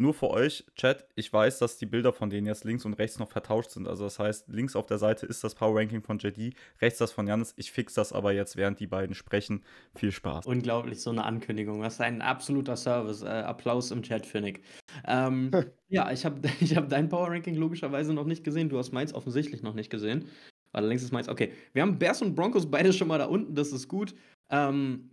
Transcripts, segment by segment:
nur für euch, Chat, ich weiß, dass die Bilder von denen jetzt links und rechts noch vertauscht sind. Also das heißt, links auf der Seite ist das Power Ranking von JD, rechts das von Janis. Ich fix das aber jetzt, während die beiden sprechen. Viel Spaß. Unglaublich, so eine Ankündigung. Das ist ein absoluter Service. Äh, Applaus im Chat finde ich. Ähm, ja, ich habe ich hab dein Power Ranking logischerweise noch nicht gesehen. Du hast meins offensichtlich noch nicht gesehen. Allerdings ist meins, okay. Wir haben Bears und Broncos beide schon mal da unten, das ist gut. Ähm,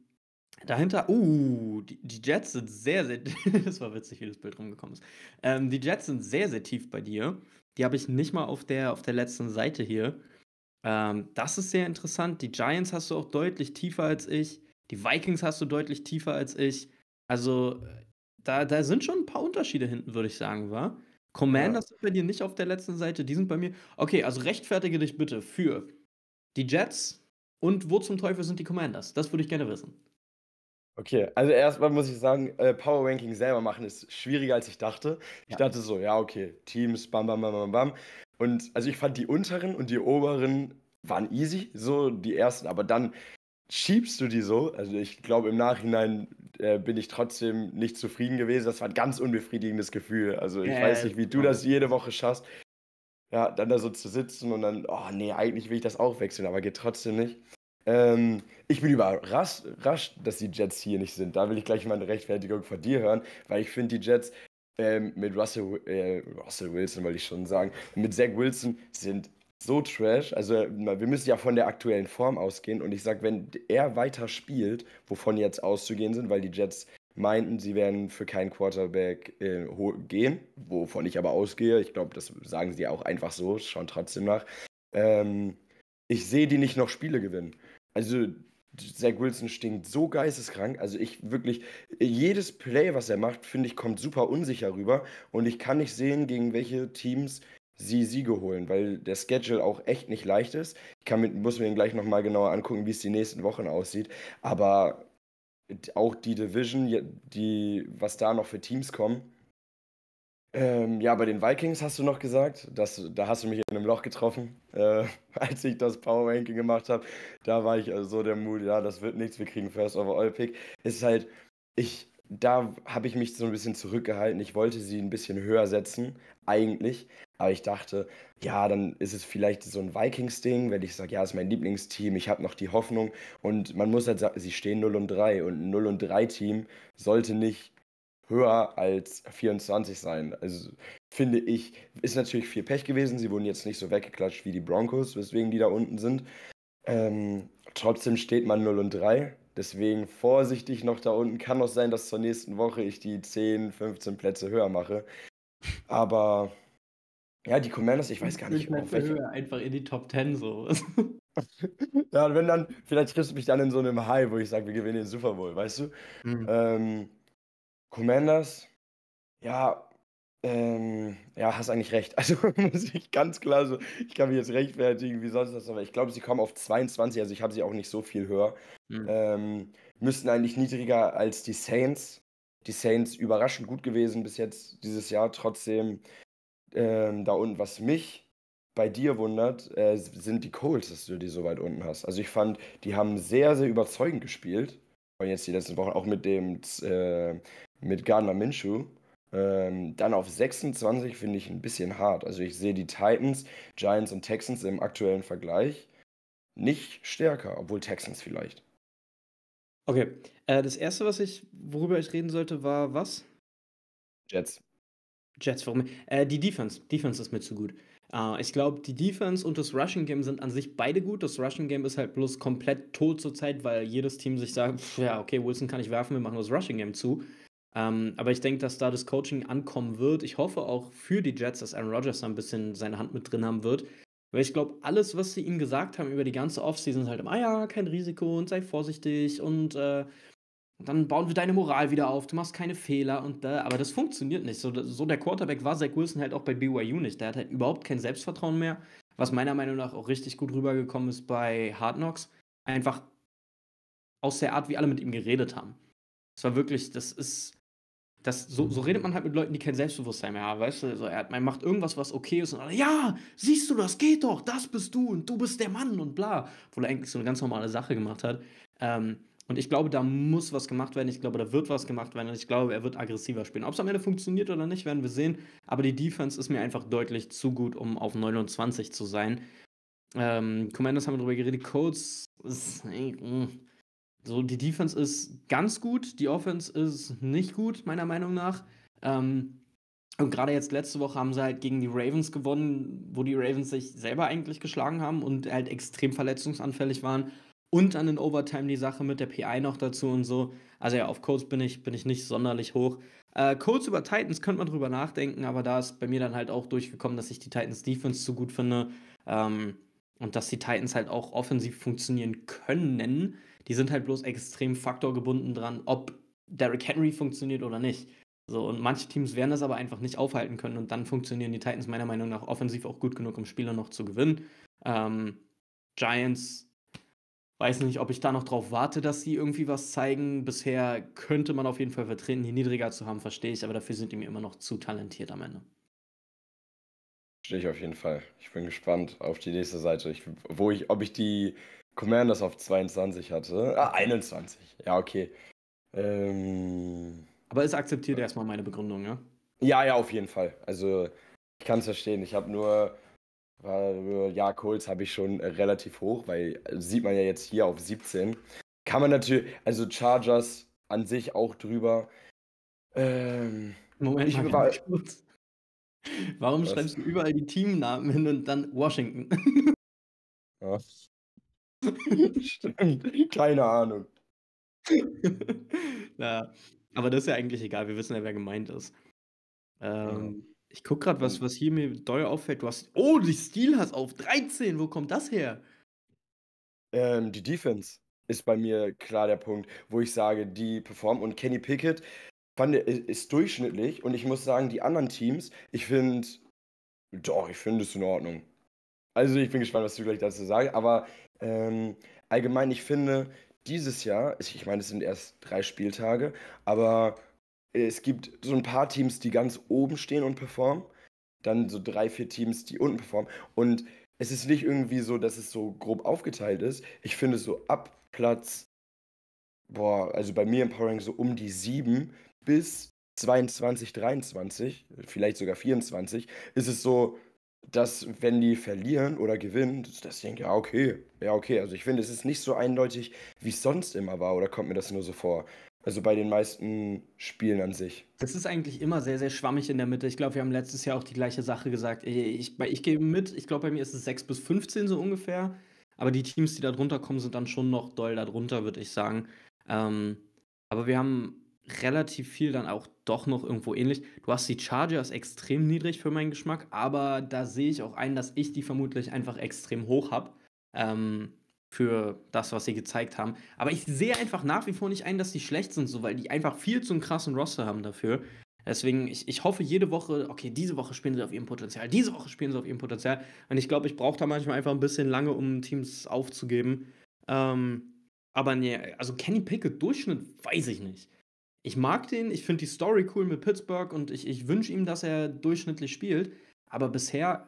Dahinter, uh, die, die, Jets sind sehr, sehr, das war witzig, wie das Bild rumgekommen ist. Ähm, die Jets sind sehr, sehr tief bei dir. Die habe ich nicht mal auf der, auf der letzten Seite hier. Ähm, das ist sehr interessant. Die Giants hast du auch deutlich tiefer als ich. Die Vikings hast du deutlich tiefer als ich. Also, äh, da, da sind schon ein paar Unterschiede hinten, würde ich sagen, war. Commanders ja. sind bei dir nicht auf der letzten Seite, die sind bei mir. Okay, also rechtfertige dich bitte für die Jets und wo zum Teufel sind die Commanders? Das würde ich gerne wissen. Okay, also erstmal muss ich sagen, äh, Power Ranking selber machen ist schwieriger als ich dachte. Ich dachte so, ja, okay, Teams, bam, bam, bam, bam, bam. Und also ich fand die unteren und die oberen waren easy, so die ersten, aber dann schiebst du die so. Also ich glaube, im Nachhinein äh, bin ich trotzdem nicht zufrieden gewesen. Das war ein ganz unbefriedigendes Gefühl. Also ich äh, weiß nicht, wie du das jede Woche schaffst. Ja, dann da so zu sitzen und dann, oh nee, eigentlich will ich das auch wechseln, aber geht trotzdem nicht. Ähm, ich bin überrascht, dass die Jets hier nicht sind. Da will ich gleich mal eine Rechtfertigung von dir hören, weil ich finde, die Jets ähm, mit Russell, äh, Russell Wilson, wollte ich schon sagen, mit Zach Wilson sind so trash. Also wir müssen ja von der aktuellen Form ausgehen. Und ich sage, wenn er weiter spielt, wovon jetzt auszugehen sind, weil die Jets meinten, sie werden für keinen Quarterback äh, gehen, wovon ich aber ausgehe. Ich glaube, das sagen sie auch einfach so, schauen trotzdem nach. Ähm, ich sehe die nicht noch Spiele gewinnen. Also Zach Wilson stinkt so geisteskrank. Also ich wirklich, jedes Play, was er macht, finde ich, kommt super unsicher rüber. Und ich kann nicht sehen, gegen welche Teams sie Siege holen, weil der Schedule auch echt nicht leicht ist. Ich kann mit, muss mir den gleich nochmal genauer angucken, wie es die nächsten Wochen aussieht. Aber auch die Division, die, was da noch für Teams kommen, ähm, ja, bei den Vikings hast du noch gesagt, dass, da hast du mich in einem Loch getroffen, äh, als ich das Power Ranking gemacht habe. Da war ich also so der Mut, ja, das wird nichts, wir kriegen First Overall Pick. Es ist halt, ich, da habe ich mich so ein bisschen zurückgehalten. Ich wollte sie ein bisschen höher setzen, eigentlich. Aber ich dachte, ja, dann ist es vielleicht so ein Vikings-Ding, wenn ich sage, ja, ist mein Lieblingsteam, ich habe noch die Hoffnung. Und man muss halt sagen, sie stehen 0 und 3 und ein 0 und 3-Team sollte nicht höher als 24 sein. Also finde ich, ist natürlich viel Pech gewesen. Sie wurden jetzt nicht so weggeklatscht wie die Broncos, weswegen die da unten sind. Ähm, trotzdem steht man 0 und 3. Deswegen vorsichtig noch da unten. Kann auch sein, dass zur nächsten Woche ich die 10, 15 Plätze höher mache. Aber ja, die Commanders, ich weiß gar nicht. Ich auf welche... höher, einfach in die Top 10 so. ja, wenn dann, vielleicht kriegst du mich dann in so einem High, wo ich sage, wir gewinnen den Super Bowl, weißt du? Mhm. Ähm, Commanders, ja, ähm, ja, hast eigentlich recht. Also muss ich ganz klar so, ich kann mich jetzt rechtfertigen, wie sonst das, aber ich glaube, sie kommen auf 22, also ich habe sie auch nicht so viel höher. Mhm. Ähm, müssten eigentlich niedriger als die Saints. Die Saints überraschend gut gewesen bis jetzt dieses Jahr. Trotzdem ähm, da unten, was mich bei dir wundert, äh, sind die Colts, dass du die so weit unten hast. Also ich fand, die haben sehr, sehr überzeugend gespielt. Und jetzt die letzten Wochen auch mit dem äh, mit Gardner Minshew. Ähm, dann auf 26 finde ich ein bisschen hart. Also ich sehe die Titans, Giants und Texans im aktuellen Vergleich nicht stärker, obwohl Texans vielleicht. Okay, äh, das erste, was ich, worüber ich reden sollte, war was? Jets. Jets, warum? Äh, die Defense. Defense ist mir zu gut. Äh, ich glaube, die Defense und das Rushing Game sind an sich beide gut. Das Rushing Game ist halt bloß komplett tot zurzeit, weil jedes Team sich sagt, pff, ja, okay, Wilson kann ich werfen, wir machen das Rushing Game zu. Ähm, aber ich denke, dass da das Coaching ankommen wird. Ich hoffe auch für die Jets, dass Aaron Rodgers da ein bisschen seine Hand mit drin haben wird. Weil ich glaube, alles, was sie ihm gesagt haben über die ganze Offseason, ist halt, ah ja, kein Risiko und sei vorsichtig und äh, dann bauen wir deine Moral wieder auf, du machst keine Fehler und da. Aber das funktioniert nicht. So, so der Quarterback war Zach Wilson halt auch bei BYU nicht. Der hat halt überhaupt kein Selbstvertrauen mehr, was meiner Meinung nach auch richtig gut rübergekommen ist bei Hard Knocks. Einfach aus der Art, wie alle mit ihm geredet haben. Es war wirklich, das ist das, so, so redet man halt mit Leuten, die kein Selbstbewusstsein mehr haben, weißt du? So, er, man macht irgendwas, was okay ist und alle, ja, siehst du, das geht doch, das bist du und du bist der Mann und bla. Obwohl er eigentlich so eine ganz normale Sache gemacht hat. Ähm, und ich glaube, da muss was gemacht werden. Ich glaube, da wird was gemacht werden. Und ich glaube, er wird aggressiver spielen. Ob es am Ende funktioniert oder nicht, werden wir sehen. Aber die Defense ist mir einfach deutlich zu gut, um auf 29 zu sein. Ähm, Commanders haben wir darüber geredet. Codes. ist, äh, so, die Defense ist ganz gut, die Offense ist nicht gut, meiner Meinung nach. Ähm, und gerade jetzt letzte Woche haben sie halt gegen die Ravens gewonnen, wo die Ravens sich selber eigentlich geschlagen haben und halt extrem verletzungsanfällig waren. Und dann in Overtime die Sache mit der PI noch dazu und so. Also ja, auf Codes bin ich, bin ich nicht sonderlich hoch. Äh, Colts über Titans könnte man drüber nachdenken, aber da ist bei mir dann halt auch durchgekommen, dass ich die Titans Defense zu gut finde. Ähm, und dass die Titans halt auch offensiv funktionieren können. Die sind halt bloß extrem faktorgebunden dran, ob Derrick Henry funktioniert oder nicht. So, und manche Teams werden das aber einfach nicht aufhalten können und dann funktionieren die Titans meiner Meinung nach offensiv auch gut genug, um Spieler noch zu gewinnen. Ähm, Giants, weiß nicht, ob ich da noch drauf warte, dass sie irgendwie was zeigen. Bisher könnte man auf jeden Fall vertreten, die niedriger zu haben, verstehe ich, aber dafür sind die mir immer noch zu talentiert am Ende. Verstehe ich auf jeden Fall. Ich bin gespannt auf die nächste Seite, ich, wo ich, ob ich die Commanders auf 22 hatte. Ah, 21. Ja, okay. Ähm, Aber es akzeptiert erstmal meine Begründung, ja? Ja, ja, auf jeden Fall. Also, ich kann es verstehen. Ich habe nur. Äh, ja, Colts habe ich schon relativ hoch, weil äh, sieht man ja jetzt hier auf 17. Kann man natürlich, also Chargers an sich auch drüber. Ähm, Moment, ich mal kurz. Warum was? schreibst du überall die Teamnamen hin und dann Washington? Was? Stimmt. Keine Ahnung. Na, aber das ist ja eigentlich egal. Wir wissen ja, wer gemeint ist. Ähm, ja. Ich guck gerade, was, hm. was hier mir doll auffällt. Du hast. Oh, die Steel hast auf 13. Wo kommt das her? Ähm, die Defense ist bei mir klar der Punkt, wo ich sage, die performen. Und Kenny Pickett fand, ist durchschnittlich. Und ich muss sagen, die anderen Teams, ich finde. Doch, ich finde es in Ordnung. Also, ich bin gespannt, was du gleich dazu sagst. Aber ähm, allgemein, ich finde, dieses Jahr, ich meine, es sind erst drei Spieltage, aber es gibt so ein paar Teams, die ganz oben stehen und performen. Dann so drei, vier Teams, die unten performen. Und es ist nicht irgendwie so, dass es so grob aufgeteilt ist. Ich finde so ab Platz, boah, also bei mir im Powering so um die sieben bis 22, 23, vielleicht sogar 24, ist es so dass wenn die verlieren oder gewinnen, dass ich denke, ja, okay, ja, okay. Also ich finde, es ist nicht so eindeutig, wie es sonst immer war, oder kommt mir das nur so vor? Also bei den meisten Spielen an sich. Das ist eigentlich immer sehr, sehr schwammig in der Mitte. Ich glaube, wir haben letztes Jahr auch die gleiche Sache gesagt. Ich, ich, ich gehe mit, ich glaube, bei mir ist es 6 bis 15 so ungefähr. Aber die Teams, die da drunter kommen, sind dann schon noch doll darunter, würde ich sagen. Ähm, aber wir haben relativ viel dann auch doch noch irgendwo ähnlich. Du hast die Chargers extrem niedrig für meinen Geschmack, aber da sehe ich auch ein, dass ich die vermutlich einfach extrem hoch habe ähm, für das, was sie gezeigt haben. Aber ich sehe einfach nach wie vor nicht ein, dass die schlecht sind, so, weil die einfach viel zu einen krassen Roster haben dafür. Deswegen, ich, ich hoffe jede Woche, okay, diese Woche spielen sie auf ihrem Potenzial, diese Woche spielen sie auf ihrem Potenzial. Und ich glaube, ich brauche da manchmal einfach ein bisschen lange, um Teams aufzugeben. Ähm, aber nee, also Kenny Pickett Durchschnitt weiß ich nicht ich mag den, ich finde die Story cool mit Pittsburgh und ich, ich wünsche ihm, dass er durchschnittlich spielt. Aber bisher,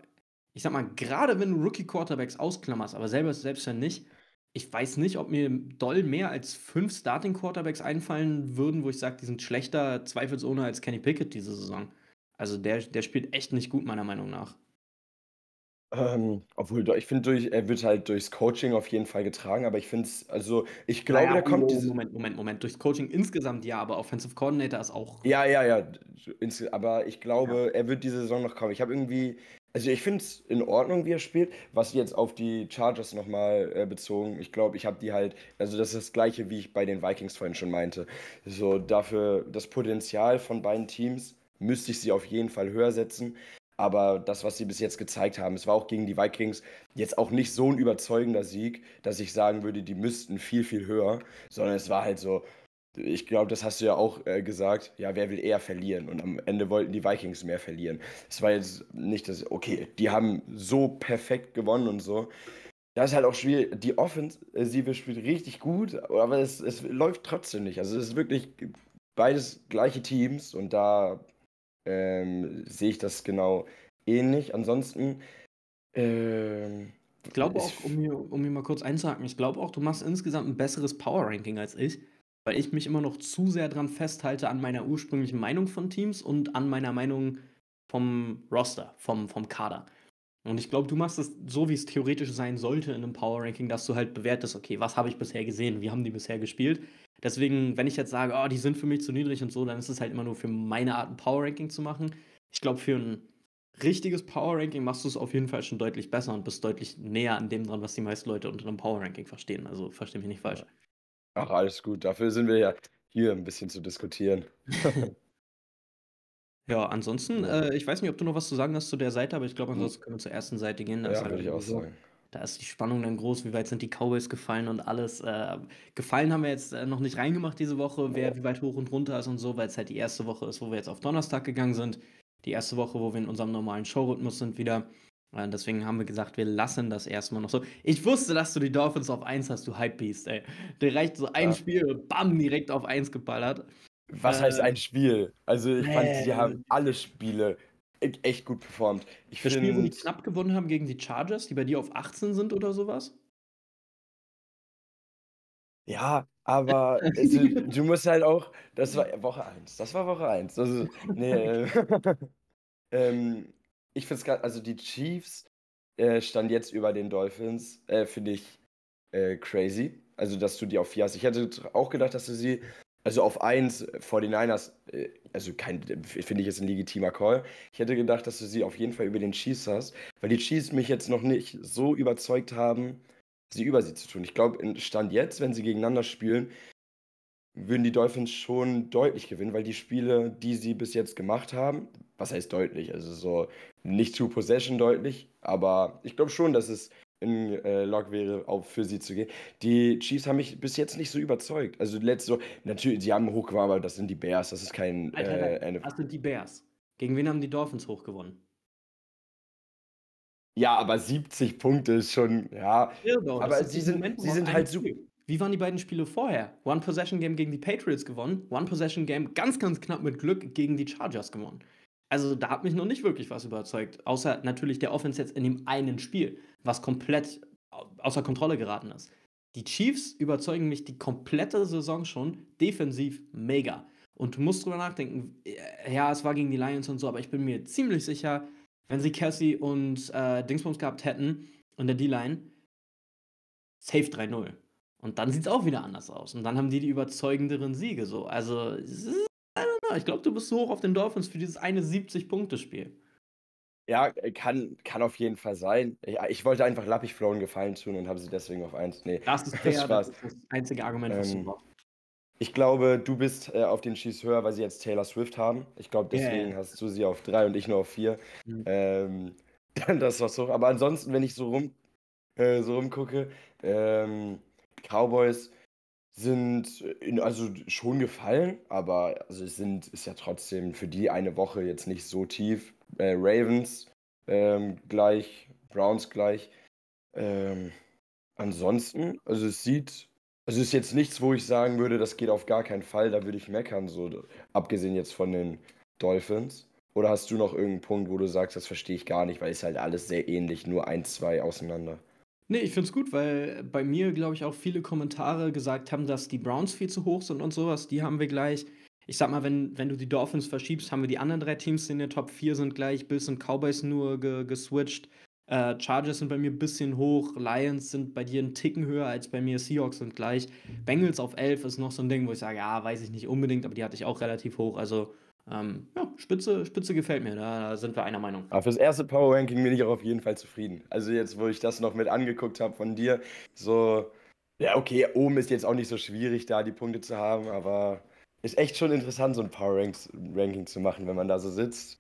ich sag mal, gerade wenn du Rookie-Quarterbacks ausklammerst, aber selber selbst dann nicht, ich weiß nicht, ob mir doll mehr als fünf Starting-Quarterbacks einfallen würden, wo ich sage, die sind schlechter, zweifelsohne als Kenny Pickett diese Saison. Also der, der spielt echt nicht gut, meiner Meinung nach. Ähm, obwohl, ich finde, er wird halt durchs Coaching auf jeden Fall getragen, aber ich finde es, also ich glaube, Naja, da kommt diese. Moment, Moment, Moment. Durchs Coaching insgesamt ja, aber Offensive Coordinator ist auch. Ja, ja, ja. Aber ich Ja. glaube, er wird diese Saison noch kommen. Ich habe irgendwie, also ich finde es in Ordnung, wie er spielt. Was jetzt auf die Chargers nochmal äh, bezogen, ich glaube, ich habe die halt, also das ist das Gleiche, wie ich bei den Vikings vorhin schon meinte. So, dafür das Potenzial von beiden Teams müsste ich sie auf jeden Fall höher setzen. Aber das, was sie bis jetzt gezeigt haben, es war auch gegen die Vikings jetzt auch nicht so ein überzeugender Sieg, dass ich sagen würde, die müssten viel, viel höher, sondern es war halt so, ich glaube, das hast du ja auch äh, gesagt, ja, wer will eher verlieren? Und am Ende wollten die Vikings mehr verlieren. Es war jetzt nicht das, okay, die haben so perfekt gewonnen und so. Das ist halt auch schwierig. Die Offensive spielt richtig gut, aber es, es läuft trotzdem nicht. Also es ist wirklich beides gleiche Teams und da ähm, sehe ich das genau ähnlich. Ansonsten. Ähm, ich glaube auch, um hier, um mal kurz einzuhaken, ich glaube auch, du machst insgesamt ein besseres Power-Ranking als ich, weil ich mich immer noch zu sehr dran festhalte an meiner ursprünglichen Meinung von Teams und an meiner Meinung vom Roster, vom, vom Kader. Und ich glaube, du machst es so, wie es theoretisch sein sollte in einem Power Ranking, dass du halt bewertest, okay, was habe ich bisher gesehen, wie haben die bisher gespielt Deswegen, wenn ich jetzt sage, oh, die sind für mich zu niedrig und so, dann ist es halt immer nur für meine Art ein Power Ranking zu machen. Ich glaube, für ein richtiges Power Ranking machst du es auf jeden Fall schon deutlich besser und bist deutlich näher an dem dran, was die meisten Leute unter einem Power Ranking verstehen. Also verstehe mich nicht falsch. Ach, alles gut. Dafür sind wir ja hier ein bisschen zu diskutieren. ja, ansonsten, äh, ich weiß nicht, ob du noch was zu sagen hast zu der Seite, aber ich glaube, hm. ansonsten können wir zur ersten Seite gehen. Da ja, würde ich auch so. sagen. Da ist die Spannung dann groß, wie weit sind die Cowboys gefallen und alles. Äh, gefallen haben wir jetzt äh, noch nicht reingemacht diese Woche, wer wie weit hoch und runter ist und so, weil es halt die erste Woche ist, wo wir jetzt auf Donnerstag gegangen sind. Die erste Woche, wo wir in unserem normalen Showrhythmus sind wieder. Äh, deswegen haben wir gesagt, wir lassen das erstmal noch so. Ich wusste, dass du die Dolphins auf 1 hast, du Hypebeast, ey. Dir reicht so ein ja. Spiel und bam, direkt auf 1 geballert. Was äh, heißt ein Spiel? Also ich äh, fand, sie haben alle Spiele E-, echt gut performt. Ich das Spiel, wo die knapp gewonnen haben gegen die Chargers, die bei dir auf 18 sind oder sowas? Ja, aber also, du musst halt auch, das war Woche 1, das war Woche 1. Also, nee, äh, ähm, ich finde es gerade, also die Chiefs äh, stand jetzt über den Dolphins, äh, finde ich äh, crazy. Also, dass du die auf 4 hast. Ich hätte auch gedacht, dass du sie also auf 1 vor äh, den Niners, äh, also kein, finde ich jetzt ein legitimer Call. Ich hätte gedacht, dass du sie auf jeden Fall über den Chiefs hast, weil die Chiefs mich jetzt noch nicht so überzeugt haben, sie über sie zu tun. Ich glaube, Stand jetzt, wenn sie gegeneinander spielen, würden die Dolphins schon deutlich gewinnen, weil die Spiele, die sie bis jetzt gemacht haben, was heißt deutlich? Also so nicht zu Possession deutlich, aber ich glaube schon, dass es in äh, Log wäre, auch für sie zu gehen. Die Chiefs haben mich bis jetzt nicht so überzeugt. Also letzte so, natürlich, sie haben hochgewonnen, aber das sind die Bears, das ist kein Alter, halt, halt. äh, eine Das sind die Bears. Gegen wen haben die Dolphins hochgewonnen? Ja, aber 70 Punkte ist schon, ja. Irrdorf, aber sie sind, Moment, sie sind halt super. Wie waren die beiden Spiele vorher? One Possession Game gegen die Patriots gewonnen, One Possession Game ganz, ganz knapp mit Glück gegen die Chargers gewonnen. Also da hat mich noch nicht wirklich was überzeugt, außer natürlich der Offense jetzt in dem einen Spiel, was komplett außer Kontrolle geraten ist. Die Chiefs überzeugen mich die komplette Saison schon defensiv mega. Und du musst drüber nachdenken, äh, ja, es war gegen die Lions und so, aber ich bin mir ziemlich sicher, wenn sie Cassie und äh, Dingsbums gehabt hätten und der D-Line, safe 3-0. Und dann sieht es auch wieder anders aus. Und dann haben die die überzeugenderen Siege so. Also, es ist ja, ich glaube, du bist so hoch auf den Dolphins für dieses eine 70-Punkte-Spiel. Ja, kann, kann auf jeden Fall sein. Ich, ich wollte einfach lappig flown gefallen tun und habe sie deswegen auf 1. Nee, das ist, fair, das, ist das einzige Argument, was ähm, du Ich glaube, du bist äh, auf den Schieß höher, weil sie jetzt Taylor Swift haben. Ich glaube, deswegen yeah. hast du sie auf 3 und ich nur auf 4. Mhm. Ähm, dann das was so. Aber ansonsten, wenn ich so rum äh, so rumgucke, ähm, Cowboys sind äh, in, also schon gefallen, aber also es sind, ist ja trotzdem für die eine Woche jetzt nicht so tief. Äh, Ravens ähm, gleich, Browns gleich. Ähm, ansonsten, also es sieht, also es ist jetzt nichts, wo ich sagen würde, das geht auf gar keinen Fall, da würde ich meckern, so abgesehen jetzt von den Dolphins. Oder hast du noch irgendeinen Punkt, wo du sagst, das verstehe ich gar nicht, weil es halt alles sehr ähnlich, nur ein, zwei auseinander? Nee, ich finde es gut, weil bei mir, glaube ich, auch viele Kommentare gesagt haben, dass die Browns viel zu hoch sind und sowas. Die haben wir gleich. Ich sag mal, wenn, wenn du die Dolphins verschiebst, haben wir die anderen drei Teams in der Top 4 sind gleich. Bills und Cowboys nur ge geswitcht. Äh, Chargers sind bei mir ein bisschen hoch. Lions sind bei dir einen Ticken höher als bei mir. Seahawks sind gleich. Bengals auf 11 ist noch so ein Ding, wo ich sage, ja, weiß ich nicht unbedingt, aber die hatte ich auch relativ hoch. Also ähm, ja, Spitze, Spitze gefällt mir, da sind wir einer Meinung. Aber fürs erste Power Ranking bin ich auch auf jeden Fall zufrieden. Also jetzt, wo ich das noch mit angeguckt habe von dir, so, ja, okay, oben ist jetzt auch nicht so schwierig, da die Punkte zu haben, aber ist echt schon interessant, so ein Power Ranking zu machen, wenn man da so sitzt.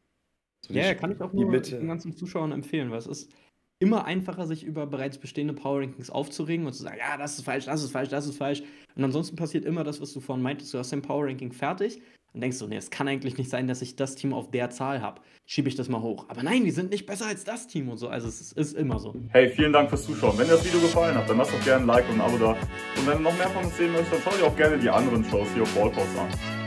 So ja, kann ich auch nur den ganzen Zuschauern empfehlen, weil es ist, immer einfacher, sich über bereits bestehende Power Rankings aufzuregen und zu sagen, ja, das ist falsch, das ist falsch, das ist falsch. Und ansonsten passiert immer das, was du vorhin meintest, du hast dein Power Ranking fertig und denkst so, nee, es kann eigentlich nicht sein, dass ich das Team auf der Zahl habe. Schiebe ich das mal hoch. Aber nein, die sind nicht besser als das Team und so. Also es ist immer so. Hey, vielen Dank fürs Zuschauen. Wenn dir das Video gefallen hat, dann lass doch gerne ein Like und ein Abo da. Und wenn du noch mehr von uns sehen möchtest, dann schau dir auch gerne die anderen Shows hier auf Ballpost an.